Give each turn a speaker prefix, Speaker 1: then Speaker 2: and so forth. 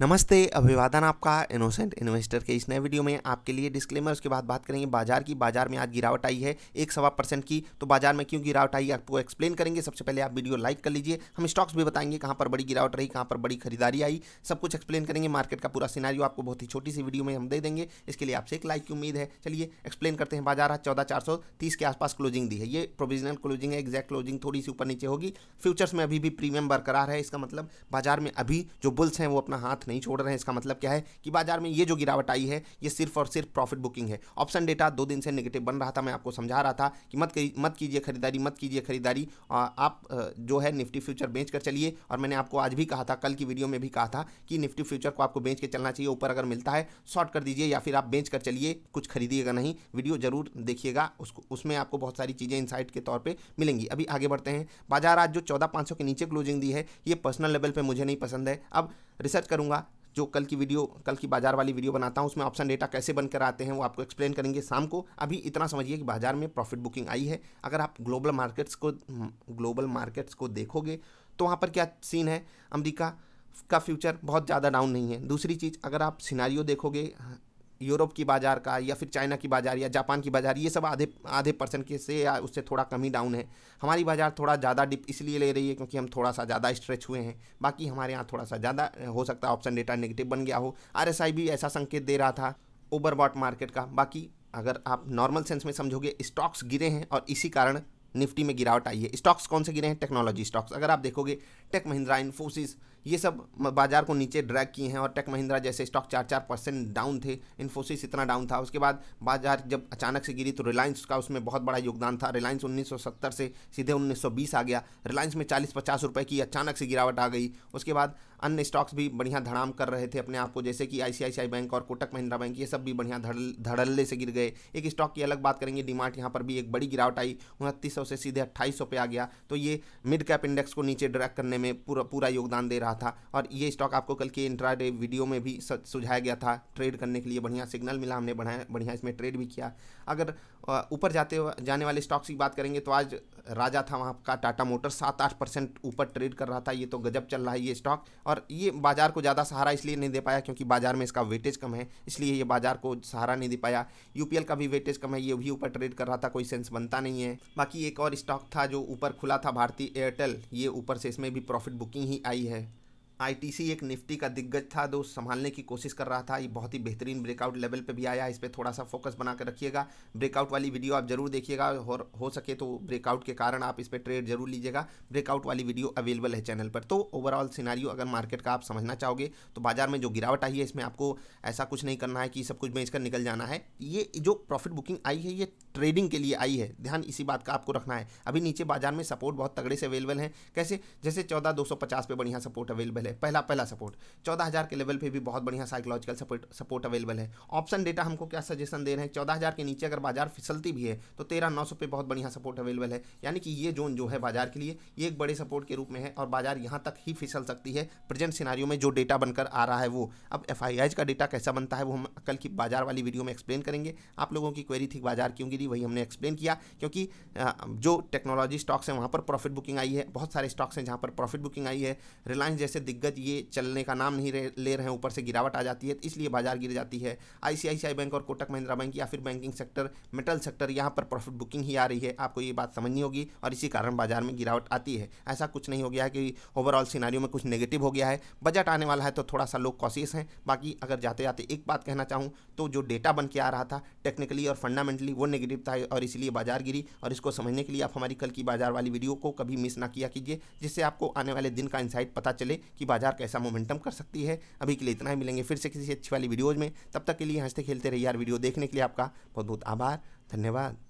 Speaker 1: नमस्ते अभिवादन आपका इनोसेंट इन्वेस्टर के इस नए वीडियो में आपके लिए डिस्क्लेमर उसके बाद बात करेंगे बाजार की बाजार में आज गिरावट आई है एक सवा परसेंट की तो बाजार में क्यों गिरावट आई आपको एक्सप्लेन करेंगे सबसे पहले आप वीडियो लाइक कर लीजिए हम स्टॉक्स भी बताएंगे कहाँ पर बड़ी गिरावट रही कहाँ पर बड़ी खरीदारी आई सब कुछ एक्सप्लेन करेंगे मार्केट का पूरा सिनारियो आपको बहुत ही छोटी सी वीडियो में हम दे देंगे इसके लिए आपसे एक लाइक की उम्मीद है चलिए एक्सप्लेन करते हैं बाजार आज चौदह चार सौ तीस के आसपास क्लोजिंग दी है ये प्रोविजनल क्लोजिंग है एक्जैक्ट क्लोजिंग थोड़ी सी ऊपर नीचे होगी फ्यूचर्स में अभी भी प्रीमियम बरकरार है इसका मतलब बाजार में अभी जो बुल्स हैं वो अपना हाथ साथ नहीं छोड़ रहे हैं इसका मतलब क्या है कि बाजार में ये जो गिरावट आई है ये सिर्फ और सिर्फ प्रॉफिट बुकिंग है ऑप्शन डेटा दो दिन से निगेटिव बन रहा था मैं आपको समझा रहा था कि मत मत कीजिए खरीदारी मत कीजिए खरीदारी आप जो है निफ्टी फ्यूचर बेच कर चलिए और मैंने आपको आज भी कहा था कल की वीडियो में भी कहा था कि निफ्टी फ्यूचर को आपको बेच के चलना चाहिए ऊपर अगर मिलता है शॉर्ट कर दीजिए या फिर आप बेच कर चलिए कुछ खरीदिएगा नहीं वीडियो जरूर देखिएगा उसको उसमें आपको बहुत सारी चीज़ें इनसाइट के तौर पर मिलेंगी अभी आगे बढ़ते हैं बाजार आज जो चौदह के नीचे क्लोजिंग दी है ये पर्सनल लेवल पर मुझे नहीं पसंद है अब रिसर्च करूंगा जो कल की वीडियो कल की बाजार वाली वीडियो बनाता हूँ उसमें ऑप्शन डेटा कैसे बनकर आते हैं वो आपको एक्सप्लेन करेंगे शाम को अभी इतना समझिए कि बाजार में प्रॉफिट बुकिंग आई है अगर आप ग्लोबल मार्केट्स को ग्लोबल मार्केट्स को देखोगे तो वहाँ पर क्या सीन है अमरीका का फ्यूचर बहुत ज़्यादा डाउन नहीं है दूसरी चीज़ अगर आप सिनारियो देखोगे यूरोप की बाज़ार का या फिर चाइना की बाज़ार या जापान की बाज़ार ये सब आधे आधे परसेंट के से या उससे थोड़ा कम ही डाउन है हमारी बाज़ार थोड़ा ज़्यादा डिप इसलिए ले रही है क्योंकि हम थोड़ा सा ज़्यादा स्ट्रेच हुए हैं बाकी हमारे यहाँ थोड़ा सा ज़्यादा हो सकता है ऑप्शन डेटा नेगेटिव बन गया हो आर भी ऐसा संकेत दे रहा था ओवरबॉट मार्केट का बाकी अगर आप नॉर्मल सेंस में समझोगे स्टॉक्स गिरे हैं और इसी कारण निफ्टी में गिरावट आई है स्टॉक्स कौन से गिरे हैं टेक्नोलॉजी स्टॉक्स अगर आप देखोगे टेक महिंद्रा इन्फोसिस ये सब बाजार को नीचे ड्रैग किए हैं और टेक महिंद्रा जैसे स्टॉक चार चार परसेंट डाउन थे इन्फोसिस इतना डाउन था उसके बाद बाजार जब अचानक से गिरी तो रिलायंस का उसमें बहुत बड़ा योगदान था रिलायंस 1970 से सीधे 1920 आ गया रिलायंस में 40 पचास रुपये की अचानक से गिरावट आ गई उसके बाद अन्य स्टॉक्स भी बढ़िया धड़ाम कर रहे थे अपने आप को जैसे कि आई बैंक और कोटक महिंद्रा बैंक ये सब भी बढ़िया धड़ल्ले से गिर गए एक स्टॉक की अलग बात करेंगे डिमार्ट यहाँ पर भी एक बड़ी गिरावट आई उनतीस से सीधे अट्ठाईस पे आ गया तो ये मिड कैप इंडेक्स को नीचे ड्रैक करने में पूरा पूरा योगदान दे रहा था और ये स्टॉक आपको कल के इंट्रा वीडियो में भी सुझाया गया था ट्रेड करने के लिए बढ़िया सिग्नल मिला हमने बढ़िया बढ़िया इसमें ट्रेड भी किया अगर ऊपर जाते जाने वाले स्टॉक्स की बात करेंगे तो आज राजा था वहाँ का टाटा मोटर सात आठ परसेंट ऊपर ट्रेड कर रहा था ये तो गजब चल रहा है ये स्टॉक और ये बाजार को ज़्यादा सहारा इसलिए नहीं दे पाया क्योंकि बाजार में इसका वेटेज कम है इसलिए ये बाजार को सहारा नहीं दे पाया यूपीएल का भी वेटेज कम है ये भी ऊपर ट्रेड कर रहा था कोई सेंस बनता नहीं है बाकी एक और स्टॉक था जो ऊपर खुला था भारतीय एयरटेल ये ऊपर से इसमें भी प्रॉफिट बुकिंग ही आई है आईटीसी एक निफ्टी का दिग्गज था जो संभालने की कोशिश कर रहा था ये बहुत ही बेहतरीन ब्रेकआउट लेवल पे भी आया इस पर थोड़ा सा फोकस बना कर रखिएगा ब्रेकआउट वाली वीडियो आप जरूर देखिएगा और हो सके तो ब्रेकआउट के कारण आप इस पर ट्रेड जरूर लीजिएगा ब्रेकआउट वाली वीडियो अवेलेबल है चैनल पर तो ओवरऑल सिनारियो अगर मार्केट का आप समझना चाहोगे तो बाजार में जो गिरावट आई है इसमें आपको ऐसा कुछ नहीं करना है कि सब कुछ बेच कर निकल जाना है ये जो प्रॉफिट बुकिंग आई है ये ट्रेडिंग के लिए आई है ध्यान इसी बात का आपको रखना है अभी नीचे बाजार में सपोर्ट बहुत तगड़े से अवेलेबल है कैसे जैसे चौदह दो सौ पचास पे बढ़िया सपोर्ट अवेलेबल अवेलेबल है पहला पहला सपोर्ट चौदह हज़ार के लेवल पे भी बहुत बढ़िया साइकोलॉजिकल सपोर्ट सपोर्ट अवेलेबल है ऑप्शन डेटा हमको क्या सजेशन दे रहे हैं चौदह हज़ार के नीचे अगर बाजार फिसलती भी है तो तेरह नौ सौ पे बहुत बढ़िया सपोर्ट अवेलेबल है यानी कि ये जोन जो है बाजार के लिए ये एक बड़े सपोर्ट के रूप में है और बाजार यहाँ तक ही फिसल सकती है प्रेजेंट सिनारियों में जो डेटा बनकर आ रहा है वो अब एफ का डेटा कैसा बनता है वो हम कल की बाजार वाली वीडियो में एक्सप्लेन करेंगे आप लोगों की क्वेरी थी बाजार क्यों गिरी वही हमने एक्सप्लेन किया क्योंकि जो टेक्नोलॉजी स्टॉक्स हैं वहाँ पर प्रॉफिट बुकिंग आई है बहुत सारे स्टॉक्स हैं जहाँ पर प्रॉफिट बुकिंग आई है रिलायंस जैसे दिग्गज ये चलने का नाम नहीं ले रहे हैं ऊपर से गिरावट आ जाती है तो इसलिए बाजार गिर जाती है आईसीआईसीआई बैंक और कोटक महिंद्रा बैंक या फिर बैंकिंग सेक्टर मेटल सेक्टर यहाँ पर प्रॉफिट बुकिंग ही आ रही है आपको ये बात समझनी होगी और इसी कारण बाजार में गिरावट आती है ऐसा कुछ नहीं हो गया कि ओवरऑल सीनारियों में कुछ नेगेटिव हो गया है बजट आने वाला है तो थोड़ा सा लोग कॉशियस हैं बाकी अगर जाते जाते एक बात कहना चाहूँ तो जो डेटा बन के आ रहा था टेक्निकली और फंडामेंटली वो नेगेटिव था और इसलिए बाजार गिरी और इसको समझने के लिए आप हमारी कल की बाजार वाली वीडियो को कभी मिस ना किया कीजिए जिससे आपको आने वाले दिन का इंसाइट पता चले कि बाजार कैसा मोमेंटम कर सकती है अभी के लिए इतना ही मिलेंगे फिर से किसी अच्छी वाली वीडियोज़ में तब तक के लिए हंसते खेलते रहिए यार वीडियो देखने के लिए आपका बहुत बहुत आभार धन्यवाद